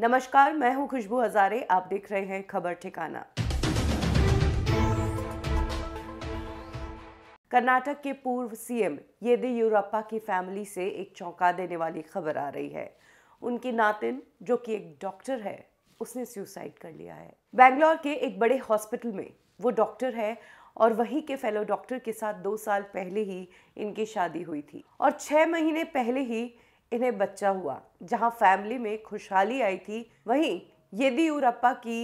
नमस्कार मैं हूं खुशबू हजारे आप देख रहे हैं खबर ठिकाना कर्नाटक के पूर्व सीएम येदियुरप्पा की फैमिली से एक चौंका देने वाली खबर आ रही है उनकी नातिन जो कि एक डॉक्टर है उसने सुसाइड कर लिया है बैंगलोर के एक बड़े हॉस्पिटल में वो डॉक्टर है और वहीं के फेलो डॉक्टर के साथ दो साल पहले ही इनकी शादी हुई थी और छः महीने पहले ही इन्हें बच्चा हुआ जहाँ फैमिली में खुशहाली आई थी वहीं येदियुरप्पा की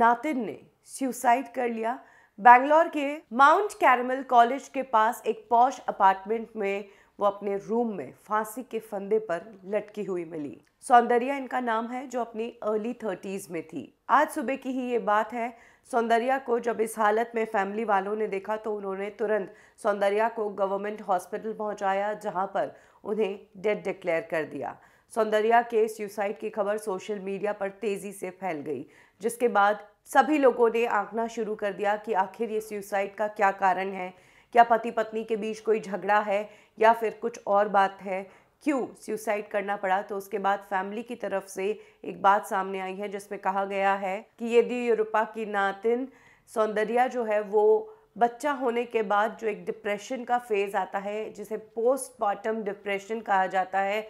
नातिन ने सुसाइड कर लिया बैंगलोर के माउंट कैरमल कॉलेज के पास एक पॉश अपार्टमेंट में वो अपने रूम में फांसी के फंदे पर लटकी हुई मिली सौंदर्या इनका नाम है जो अपनी अर्ली थर्टीज में थी आज सुबह की ही ये बात है सौंदर्या को जब इस हालत में फैमिली वालों ने देखा तो उन्होंने तुरंत सौंदर्या को गवर्नमेंट हॉस्पिटल पहुंचाया जहां पर उन्हें डेड डिक्लेयर कर दिया सौंदर्या के सुसाइड की खबर सोशल मीडिया पर तेज़ी से फैल गई जिसके बाद सभी लोगों ने आंकना शुरू कर दिया कि आखिर ये सुसाइड का क्या कारण है क्या पति पत्नी के बीच कोई झगड़ा है या फिर कुछ और बात है क्यों सुसाइड करना पड़ा तो उसके बाद फैमिली की तरफ से एक बात सामने आई है जिसमें कहा गया है कि यदि यूरोपा की नातिन सौंदर्या जो है वो बच्चा होने के बाद जो एक डिप्रेशन का फेज़ आता है जिसे पोस्टमार्टम डिप्रेशन कहा जाता है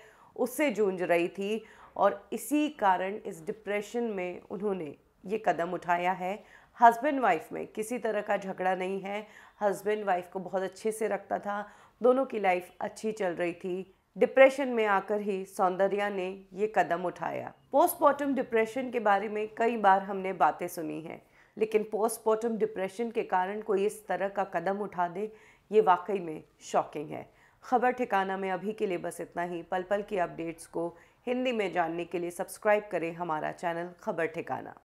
उससे जूझ रही थी और इसी कारण इस डिप्रेशन में उन्होंने ये कदम उठाया है हस्बैंड वाइफ में किसी तरह का झगड़ा नहीं है हस्बैंड वाइफ को बहुत अच्छे से रखता था दोनों की लाइफ अच्छी चल रही थी डिप्रेशन में आकर ही सौंदर्या ने ये कदम उठाया पोस्टमार्टम डिप्रेशन के बारे में कई बार हमने बातें सुनी हैं लेकिन पोस्टमार्टम डिप्रेशन के कारण कोई इस तरह का कदम उठा दे ये वाकई में शॉकिंग है खबर ठिकाना में अभी के लिए बस इतना ही पल पल की अपडेट्स को हिंदी में जानने के लिए सब्सक्राइब करें हमारा चैनल खबर ठिकाना